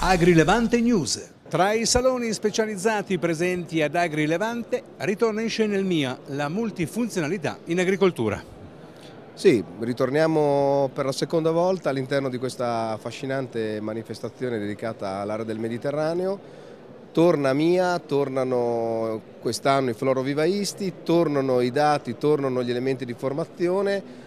Agrilevante News. Tra i saloni specializzati presenti ad Agrilevante ritorna in scena il MIA, la multifunzionalità in agricoltura. Sì, ritorniamo per la seconda volta all'interno di questa affascinante manifestazione dedicata all'area del Mediterraneo. Torna MIA, tornano quest'anno i florovivaisti, tornano i dati, tornano gli elementi di formazione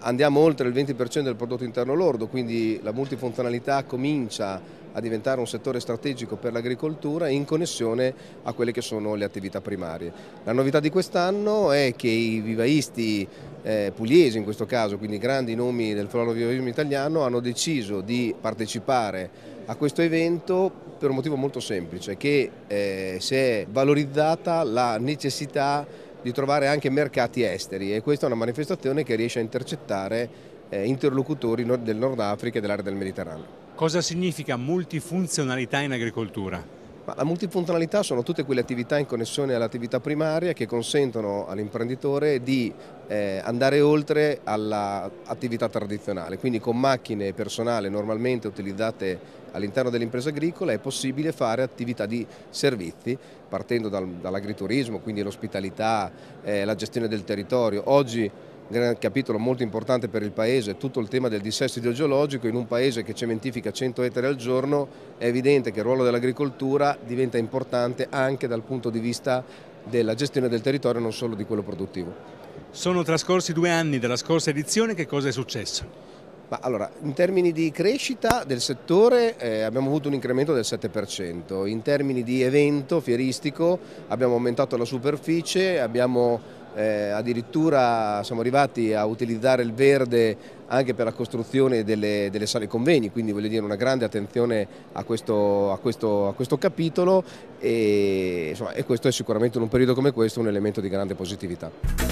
andiamo oltre il 20% del prodotto interno lordo, quindi la multifunzionalità comincia a diventare un settore strategico per l'agricoltura in connessione a quelle che sono le attività primarie. La novità di quest'anno è che i vivaisti eh, pugliesi in questo caso, quindi grandi nomi del florovivaismo italiano, hanno deciso di partecipare a questo evento per un motivo molto semplice, che eh, si è valorizzata la necessità di trovare anche mercati esteri e questa è una manifestazione che riesce a intercettare eh, interlocutori del Nord Africa e dell'area del Mediterraneo. Cosa significa multifunzionalità in agricoltura? la multifunzionalità sono tutte quelle attività in connessione all'attività primaria che consentono all'imprenditore di eh, andare oltre all'attività tradizionale, quindi con macchine e personale normalmente utilizzate all'interno dell'impresa agricola è possibile fare attività di servizi partendo dal, dall'agriturismo, quindi l'ospitalità, eh, la gestione del territorio. Oggi gran capitolo molto importante per il Paese, tutto il tema del dissesto idrogeologico, in un Paese che cementifica 100 ettari al giorno è evidente che il ruolo dell'agricoltura diventa importante anche dal punto di vista della gestione del territorio, non solo di quello produttivo. Sono trascorsi due anni dalla scorsa edizione, che cosa è successo? Allora, in termini di crescita del settore eh, abbiamo avuto un incremento del 7%, in termini di evento fieristico abbiamo aumentato la superficie, abbiamo eh, addirittura siamo arrivati a utilizzare il verde anche per la costruzione delle, delle sale convegni, quindi voglio dire una grande attenzione a questo, a questo, a questo capitolo e, insomma, e questo è sicuramente in un periodo come questo un elemento di grande positività.